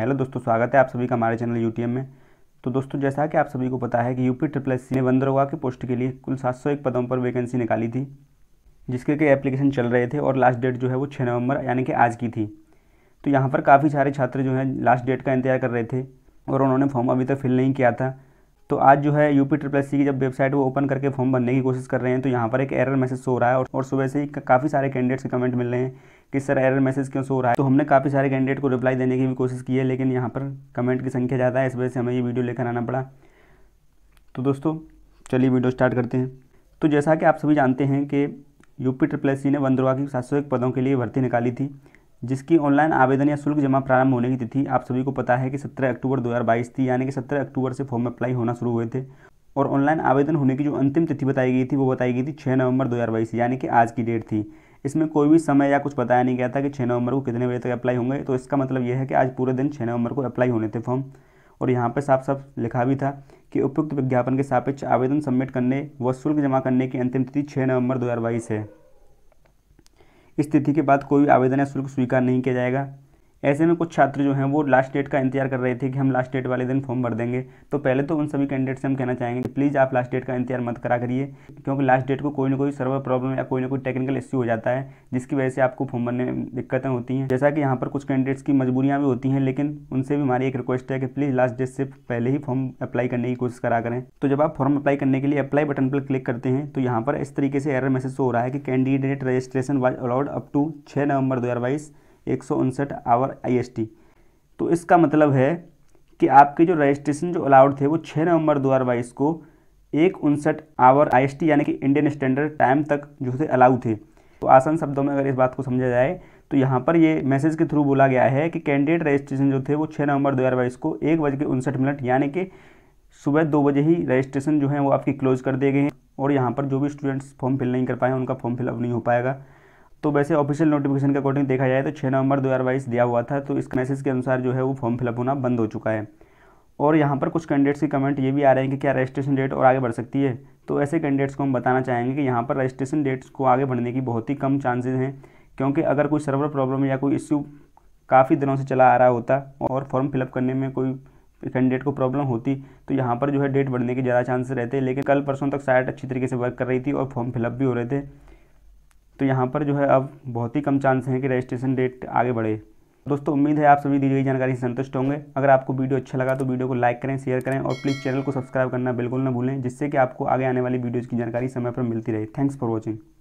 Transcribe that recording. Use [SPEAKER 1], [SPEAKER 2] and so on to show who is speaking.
[SPEAKER 1] hello दोस्तों स्वागत है आप सभी का हमारे चैनल यूटीएम में तो दोस्तों जैसा कि आप सभी को पता है कि यूपी ट्रिपल एस ने बंदरगाह के पोस्ट के लिए कुल 701 पदों पर वैकेंसी निकाली थी जिसके के एप्लीकेशन चल रहे थे और लास्ट डेट जो है वो छः नवंबर यानी कि आज की थी तो यहाँ पर काफ़ी सारे छात्र जो हैं लास्ट डेट का इंतजार कर रहे थे और उन्होंने फॉर्म अभी तक फिल नहीं किया था तो आज जो है यूपी ट्रिपल एस की जब वेबसाइट वो ओपन करके फॉर्म भरने की कोशिश कर रहे हैं तो यहाँ पर एक एरर मैसेज हो रहा है और, और सुबह से ही काफ़ी सारे कैंडिडेट्स के कमेंट मिल रहे हैं कि सर एरर मैसेज क्यों सो रहा है तो हमने काफ़ी सारे कैंडिडेट को रिप्लाई देने की भी कोशिश की है लेकिन यहाँ पर कमेंट की संख्या ज़्यादा है इस वजह से हमें ये वीडियो लेकर आना पड़ा तो दोस्तों चलिए वीडियो स्टार्ट करते हैं तो जैसा कि आप सभी जानते हैं कि यूपी ट्रिपल एस ने वंदरोआ की सात सौ एक पदों के लिए भर्ती निकाली थी जिसकी ऑनलाइन आवेदन या शुल्क जमा प्रारंभ होने की तिथि आप सभी को पता है कि 17 अक्टूबर 2022 थी यानी कि 17 अक्टूबर से फॉर्म अप्लाई होना शुरू हुए थे और ऑनलाइन आवेदन होने की जो अंतिम तिथि बताई गई थी वो बताई गई थी 6 नवंबर 2022 यानी कि आज की डेट थी इसमें कोई भी समय या कुछ बताया नहीं गया था कि छः नवंबर को कितने बजे तक अप्लाई होंगे तो इसका मतलब यह है कि आज पूरे दिन छः नवंबर को अप्लाई होने थे फॉर्म और यहाँ पर साफ साफ लिखा भी था कि उपयुक्त विज्ञापन के सापेक्ष आवेदन सबमिट करने व शुल्क जमा करने की अंतिम तिथि छः नवंबर दो है इस तिथि के बाद कोई आवेदन या शुल्क स्वीकार नहीं किया जाएगा ऐसे में कुछ छात्र जो हैं वो लास्ट डेट का इंतजार कर रहे थे कि हम लास्ट डेट वाले दिन फॉर्म भर देंगे तो पहले तो उन सभी कैंडिडेट से हम कहना चाहेंगे प्लीज़ आप लास्ट डेट का इंतजार मत करा करिए क्योंकि लास्ट डेट को कोई ना कोई सर्वर प्रॉब्लम या कोई ना कोई टेक्निकल इश्यू हो जाता है जिसकी वजह से आपको फॉर्म भरने में दिक्कतें होती हैं जैसा कि यहाँ पर कुछ कैंडिडेट्स की मजबूरियाँ भी होती हैं लेकिन उनसे भी हमारी एक रिक्वेस्ट है कि प्लीज़ लास्ट डेट से पहले ही फॉर्म अप्लाई करने की कोशिश करा करें तो जब आप फॉर्म अप्लाई करने के लिए अप्लाई बटन पर क्लिक करते हैं तो यहाँ पर इस तरीके से एरर मैसेज हो रहा है कि candidate registration was allowed up to छः नवंबर दो एक सौ उनसठ आवर आई तो इसका मतलब है कि आपके जो रजिस्ट्रेशन जो अलाउड थे वो छः नवंबर दो हज़ार बाईस को एक उनसठ आवर आई यानी कि इंडियन स्टैंडर्ड टाइम तक जो थे अलाउ थे तो आसान शब्दों में अगर इस बात को समझा जाए तो यहाँ पर ये मैसेज के थ्रू बोला गया है कि कैंडिडेट रजिस्ट्रेशन जो थे वो छः नवंबर दो हज़ार बाईस को एक बज के उनसठ मिनट यानी कि सुबह दो बजे ही रजिस्ट्रेशन जो है वो आपकी क्लोज कर दिए गए हैं और यहाँ पर जो भी स्टूडेंट्स फॉर्म फिल नहीं कर पाए उनका फॉर्म फिलअप नहीं हो पाएगा तो वैसे ऑफिशियल नोटिफिकेशन के अकॉर्डिंग देखा जाए तो छः नवंबर दो दिया हुआ था तो इस मैसेज के अनुसार जो है वो फॉर्म फिलअप होना बंद हो चुका है और यहाँ पर कुछ कैंडिडेट्स की कमेंट ये भी आ रहे हैं कि क्या रजिस्ट्रेशन डेट और आगे बढ़ सकती है तो ऐसे कैंडिडेट्स को हम बताना चाहेंगे कि यहाँ पर रजिस्ट्रेशन डेट्स को आगे बढ़ने की बहुत ही कम चांसेज हैं क्योंकि अगर कोई सर्वर प्रॉब्लम या कोई इश्यू काफ़ी दिनों से चला आ रहा होता और फॉर्म फिलअप करने में कोई कैंडिडेट को प्रॉब्लम होती तो यहाँ पर जो है डेट बढ़ने के ज़्यादा चांसेस रहते लेकिन कल परसों तक साइट अच्छी तरीके से वर्क कर रही थी और फॉर्म फिलअप भी हो रहे थे तो यहाँ पर जो है अब बहुत ही कम चांस हैं कि रजिस्ट्रेशन डेट आगे बढ़े दोस्तों उम्मीद है आप सभी दी गई जानकारी से संतुष्ट होंगे अगर आपको वीडियो अच्छा लगा तो वीडियो को लाइक करें शेयर करें और प्लीज़ चैनल को सब्सक्राइब करना बिल्कुल ना भूलें जिससे कि आपको आगे आने वाली वीडियोज़ की जानकारी समय पर मिलती रहे थैंक्स फॉर वॉचिंग